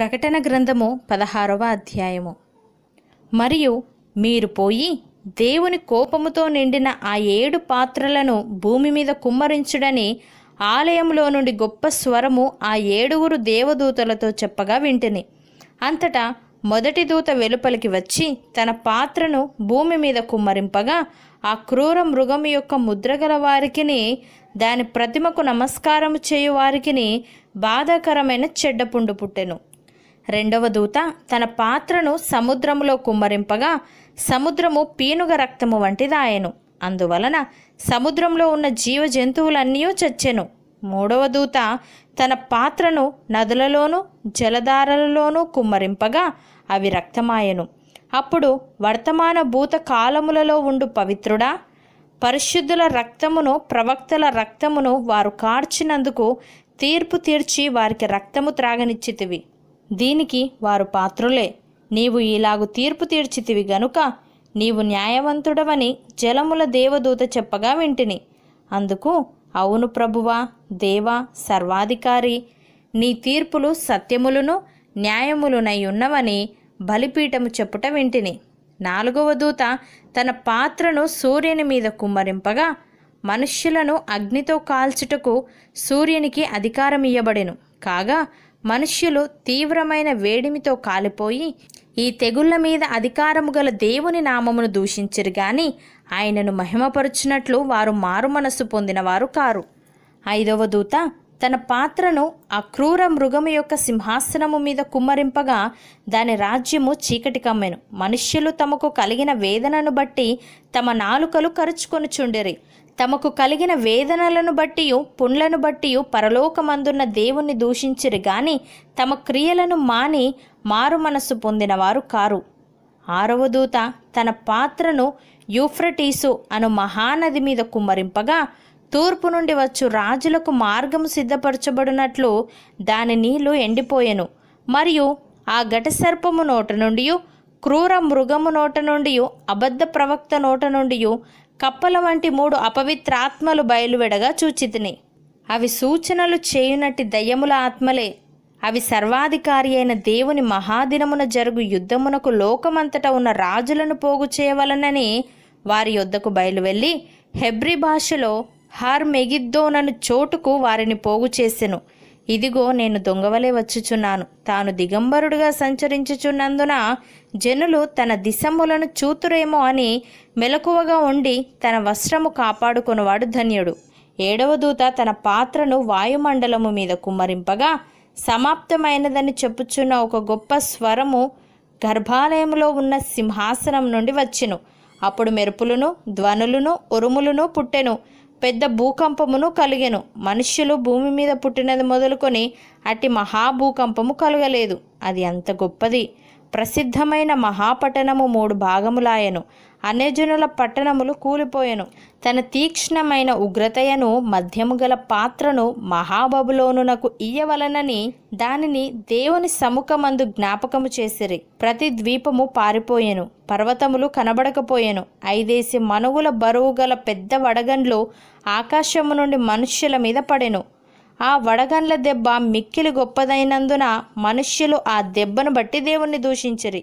ప్రకటన గ్రంథము పదహారవ అధ్యాయము మరియు మీరు పోయి దేవుని కోపముతో నిండిన ఆ ఏడు పాత్రలను భూమి మీద కుమ్మరించుడని ఆలయంలో నుండి గొప్ప స్వరము ఆ ఏడుగురు దేవదూతలతో చెప్పగా వింటిని అంతటా మొదటి దూత వెలుపలికి వచ్చి తన పాత్రను భూమి మీద కుమ్మరింపగా ఆ క్రూర మృగం యొక్క ముద్రగల వారికిని దాని ప్రతిమకు నమస్కారము చేయు వారికిని బాధాకరమైన చెడ్డ పుండు పుట్టెను రెండవ దూత తన పాత్రను సముద్రములో కుమ్మరింపగా సముద్రము పీనుగ రక్తము వంటిదాయను అందువలన సముద్రంలో ఉన్న జీవ జంతువులన్నీ చచ్చెను మూడవ దూత తన పాత్రను నదులలోనూ జలధారలలోనూ కుమ్మరింపగా అవి రక్తమాయను అప్పుడు వర్తమాన భూత కాలములలో ఉండు పవిత్రుడా పరిశుద్ధుల రక్తమును ప్రవక్తల రక్తమును వారు కార్చినందుకు తీర్పు తీర్చి వారికి రక్తము త్రాగనిచ్చితివి దీనికి వారు పాత్రులే నీవు ఇలాగు తీర్పు తీర్చితివి గనుక నీవు న్యాయవంతుడవని జలముల దేవదూత చెప్పగా వింటిని అందుకు అవును ప్రభువా దేవా సర్వాధికారి నీ తీర్పులు సత్యములును న్యాయములునై ఉన్నవని బలిపీఠము చెప్పుట వింటిని నాలుగవ దూత తన పాత్రను సూర్యుని మీద కుమ్మరింపగా మనుష్యులను అగ్నితో కాల్చుటకు సూర్యునికి అధికారం ఇయ్యబడెను కాగా మనుష్యులు తీవ్రమైన వేడిమితో కాలిపోయి ఈ తెగుళ్ల మీద అధికారము గల దేవుని నామమును దూషించరు గాని ఆయనను మహిమపరుచినట్లు వారు మారు మనస్సు పొందినవారు కారు ఐదవ దూత తన పాత్రను ఆ క్రూర మృగము యొక్క సింహాసనము మీద కుమ్మరింపగా దాని రాజ్యము చీకటి కమ్మెను మనుష్యులు తమకు కలిగిన వేదనను బట్టి తమ నాలుకలు చుండెరి తమకు కలిగిన వేదనలను బట్టి పుండ్లను బట్టి పరలోకమందున్న దేవుణ్ణి దూషించిరు గాని తమ క్రియలను మాని మారు మనస్సు పొందినవారు కారు ఆరవ దూత తన పాత్రను యూఫ్రటీసు అను మహానది మీద కుమ్మరింపగా తూర్పు నుండి వచ్చు రాజులకు మార్గం సిద్ధపరచబడినట్లు దాని నీళ్లు ఎండిపోయెను మరియు ఆ ఘటసర్పము నోట నుండి క్రూర మృగము నోట నుండి అబద్ధ ప్రవక్త నోట నుండి కప్పల వంటి మూడు అపవిత్రాత్మలు బయలువెడగా చూచితిని అవి సూచనలు చేయునట్టి దయ్యముల ఆత్మలే అవి సర్వాధికారి అయిన దేవుని మహాదినమున జరుగు యుద్ధమునకు లోకమంతట ఉన్న రాజులను పోగు చేయవలనని వారి యొద్దకు బయలువెళ్ళి హెబ్రి భాషలో హార్ మెగిద్దోనను చోటుకు వారిని పోగు చేసెను ఇదిగో నేను దొంగవలే వచ్చుచున్నాను తాను దిగంబరుడుగా సంచరించుచున్నందున జనులు తన దిశములను చూతురేమో అని మెలకువగా ఉండి తన వస్త్రము కాపాడుకునివాడు ధన్యుడు ఏడవ దూత తన పాత్రను వాయుమండలము మీద కుమ్మరింపగా సమాప్తమైనదని చెప్పుచున్న ఒక గొప్ప స్వరము గర్భాలయంలో ఉన్న సింహాసనం నుండి వచ్చెను అప్పుడు మెరుపులను ధ్వనులను ఉరుములను పుట్టెను పెద్ద భూకంపమును కలిగెను మనుష్యులు భూమి మీద పుట్టినది మొదలుకొని అట్టి మహాభూకంపము కలగలేదు అది అంత గొప్పది ప్రసిద్ధమైన మహాపట్టణము మూడు భాగములాయను అనేజనుల పట్టణములు కూలిపోయెను తన తీక్ష్ణమైన ఉగ్రతయను మధ్యము గల పాత్రను మహాబబులోనునకు ఇయ్యవలనని దానిని దేవుని సముఖమందు జ్ఞాపకము చేసిరి ప్రతి ద్వీపము పారిపోయెను పర్వతములు కనబడకపోయెను ఐదేసి మనుగుల బరువు గల పెద్ద వడగండ్లు ఆకాశము నుండి మనుష్యుల మీద పడెను ఆ వడగండ్ల దెబ్బ మిక్కిలి గొప్పదైనందున మనుష్యులు ఆ దెబ్బను బట్టి దేవుణ్ణి దూషించరి